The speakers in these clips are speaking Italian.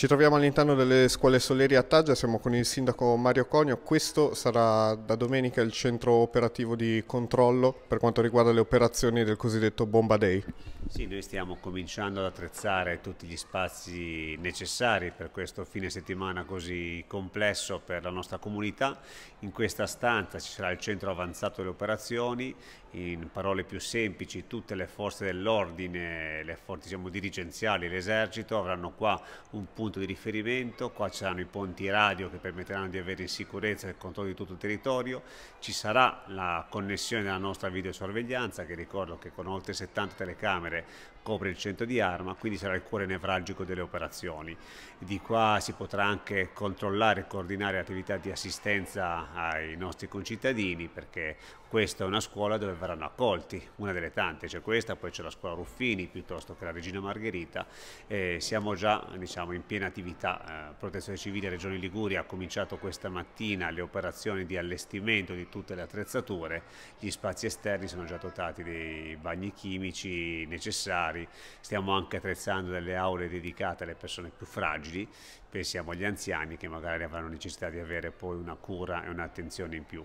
Ci troviamo all'interno delle scuole Soleri a Taggia, siamo con il sindaco Mario Conio. Questo sarà da domenica il centro operativo di controllo per quanto riguarda le operazioni del cosiddetto Bomba Day. Sì, noi stiamo cominciando ad attrezzare tutti gli spazi necessari per questo fine settimana così complesso per la nostra comunità. In questa stanza ci sarà il centro avanzato delle operazioni, in parole più semplici tutte le forze dell'ordine, le forze diciamo, dirigenziali, l'esercito avranno qua un punto punto di riferimento, qua ci saranno i ponti radio che permetteranno di avere in sicurezza il controllo di tutto il territorio, ci sarà la connessione della nostra videosorveglianza che ricordo che con oltre 70 telecamere copre il centro di Arma, quindi sarà il cuore nevralgico delle operazioni. Di qua si potrà anche controllare e coordinare attività di assistenza ai nostri concittadini perché questa è una scuola dove verranno accolti, una delle tante, c'è questa, poi c'è la scuola Ruffini piuttosto che la Regina Margherita, eh, siamo già diciamo, in piena attività. Eh, Protezione Civile Regione Liguria ha cominciato questa mattina le operazioni di allestimento di tutte le attrezzature, gli spazi esterni sono già dotati dei bagni chimici necessari, stiamo anche attrezzando delle aule dedicate alle persone più fragili, pensiamo agli anziani che magari avranno necessità di avere poi una cura e un'attenzione in più.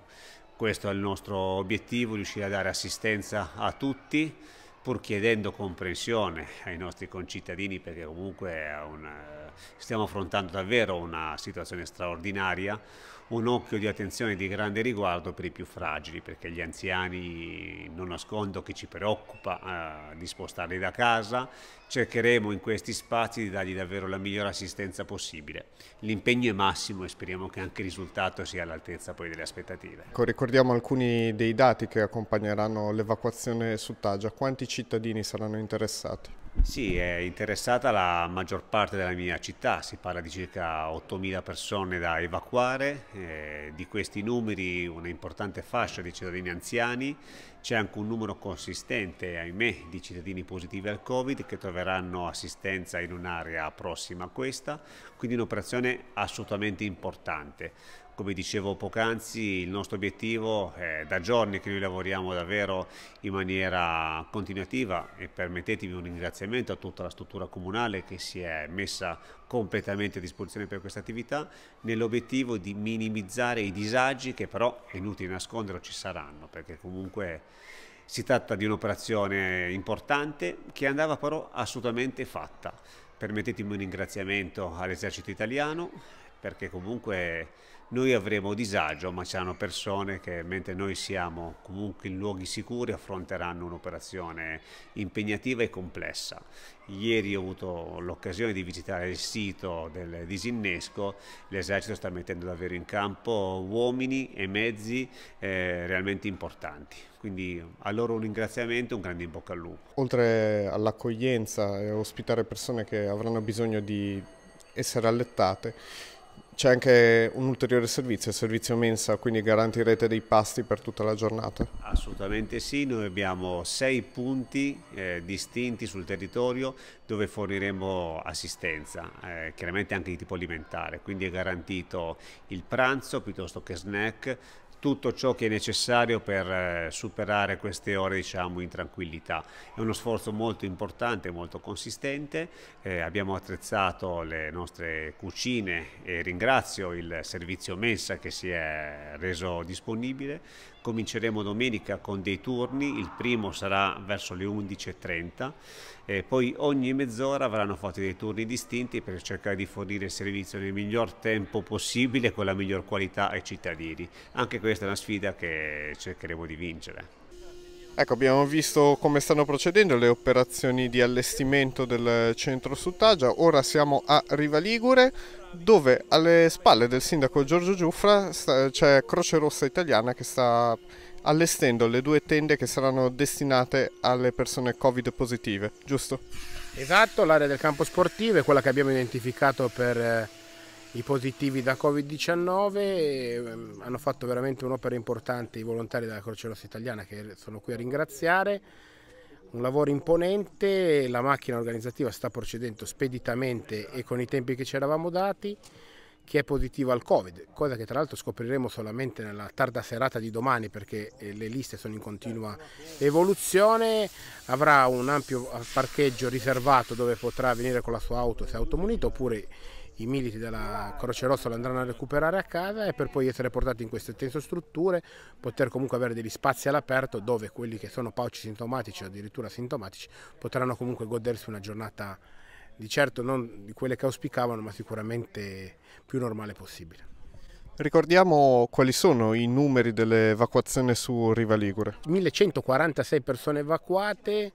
Questo è il nostro obiettivo, riuscire a dare assistenza a tutti pur chiedendo comprensione ai nostri concittadini perché comunque è una eh, stiamo affrontando davvero una situazione straordinaria, un occhio di attenzione di grande riguardo per i più fragili, perché gli anziani non nascondo che ci preoccupa eh, di spostarli da casa, cercheremo in questi spazi di dargli davvero la migliore assistenza possibile. L'impegno è massimo e speriamo che anche il risultato sia all'altezza poi delle aspettative. Ecco, ricordiamo alcuni dei dati che accompagneranno l'evacuazione su Tagia, quanti cittadini saranno interessati? Sì, è interessata la maggior parte della mia città, si parla di circa 8.000 persone da evacuare, eh, di questi numeri una importante fascia di cittadini anziani, c'è anche un numero consistente, ahimè, di cittadini positivi al Covid che troveranno assistenza in un'area prossima a questa, quindi un'operazione assolutamente importante. Come dicevo poc'anzi, il nostro obiettivo è da giorni che noi lavoriamo davvero in maniera continuativa e permettetemi un ringraziamento a tutta la struttura comunale che si è messa completamente a disposizione per questa attività nell'obiettivo di minimizzare i disagi che però è inutile nascondere ci saranno perché comunque si tratta di un'operazione importante che andava però assolutamente fatta. Permettetemi un ringraziamento all'esercito italiano, perché comunque noi avremo disagio, ma c'erano persone che mentre noi siamo comunque in luoghi sicuri affronteranno un'operazione impegnativa e complessa. Ieri ho avuto l'occasione di visitare il sito del disinnesco, l'esercito sta mettendo davvero in campo uomini e mezzi eh, realmente importanti, quindi a loro un ringraziamento e un grande in bocca al lupo. Oltre all'accoglienza e ospitare persone che avranno bisogno di essere allettate, c'è anche un ulteriore servizio, il servizio mensa, quindi garantirete dei pasti per tutta la giornata? Assolutamente sì, noi abbiamo sei punti eh, distinti sul territorio dove forniremo assistenza, eh, chiaramente anche di tipo alimentare, quindi è garantito il pranzo piuttosto che snack, tutto ciò che è necessario per eh, superare queste ore diciamo, in tranquillità. È uno sforzo molto importante, molto consistente, eh, abbiamo attrezzato le nostre cucine e ringrazio il servizio Mensa che si è reso disponibile Cominceremo domenica con dei turni, il primo sarà verso le 11.30, eh, poi ogni mezz'ora verranno fatti dei turni distinti per cercare di fornire il servizio nel miglior tempo possibile con la miglior qualità ai cittadini. Anche questa è una sfida che cercheremo di vincere. Ecco, abbiamo visto come stanno procedendo le operazioni di allestimento del centro Suttagia, ora siamo a Riva Ligure, dove alle spalle del sindaco Giorgio Giuffra c'è Croce Rossa Italiana che sta allestendo le due tende che saranno destinate alle persone Covid positive, giusto? Esatto, l'area del campo sportivo è quella che abbiamo identificato per eh, i positivi da Covid-19, ehm, hanno fatto veramente un'opera importante i volontari della Croce Rossa Italiana che sono qui a ringraziare, un lavoro imponente, la macchina organizzativa sta procedendo speditamente e con i tempi che ci eravamo dati, chi è positivo al Covid, cosa che tra l'altro scopriremo solamente nella tarda serata di domani perché eh, le liste sono in continua evoluzione, avrà un ampio eh, parcheggio riservato dove potrà venire con la sua auto se è automunito oppure i militi della Croce Rossa lo andranno a recuperare a casa e per poi essere portati in queste strutture, poter comunque avere degli spazi all'aperto dove quelli che sono pauci sintomatici o addirittura sintomatici potranno comunque godersi una giornata di certo non di quelle che auspicavano ma sicuramente più normale possibile. Ricordiamo quali sono i numeri dell'evacuazione su Riva Ligure. 1146 persone evacuate,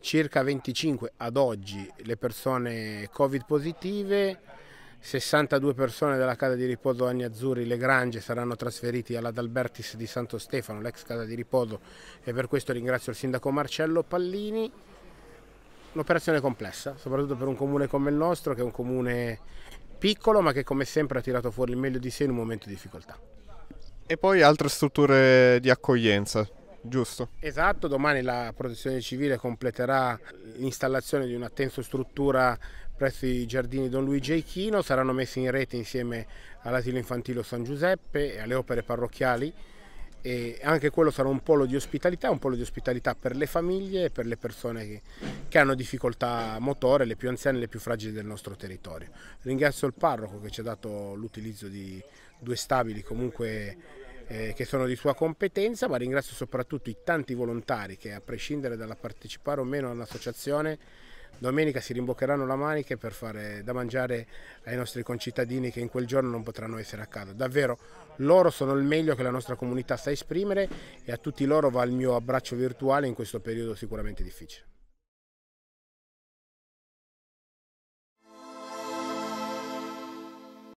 circa 25 ad oggi le persone covid positive, 62 persone della casa di riposo Agni Azzurri Le Grange saranno trasferiti alla Dalbertis di Santo Stefano, l'ex casa di riposo, e per questo ringrazio il sindaco Marcello Pallini. Un'operazione complessa, soprattutto per un comune come il nostro, che è un comune piccolo ma che come sempre ha tirato fuori il meglio di sé in un momento di difficoltà. E poi altre strutture di accoglienza, Giusto. Esatto, domani la protezione civile completerà l'installazione di una struttura presso i giardini Don Luigi Aichino, saranno messi in rete insieme all'asilo infantile San Giuseppe e alle opere parrocchiali e anche quello sarà un polo di ospitalità, un polo di ospitalità per le famiglie e per le persone che, che hanno difficoltà motore, le più anziane e le più fragili del nostro territorio. Ringrazio il parroco che ci ha dato l'utilizzo di due stabili comunque eh, che sono di sua competenza, ma ringrazio soprattutto i tanti volontari che a prescindere dalla partecipare o meno all'associazione domenica si rimboccheranno la manica per fare da mangiare ai nostri concittadini che in quel giorno non potranno essere a casa. Davvero loro sono il meglio che la nostra comunità sa esprimere e a tutti loro va il mio abbraccio virtuale in questo periodo sicuramente difficile.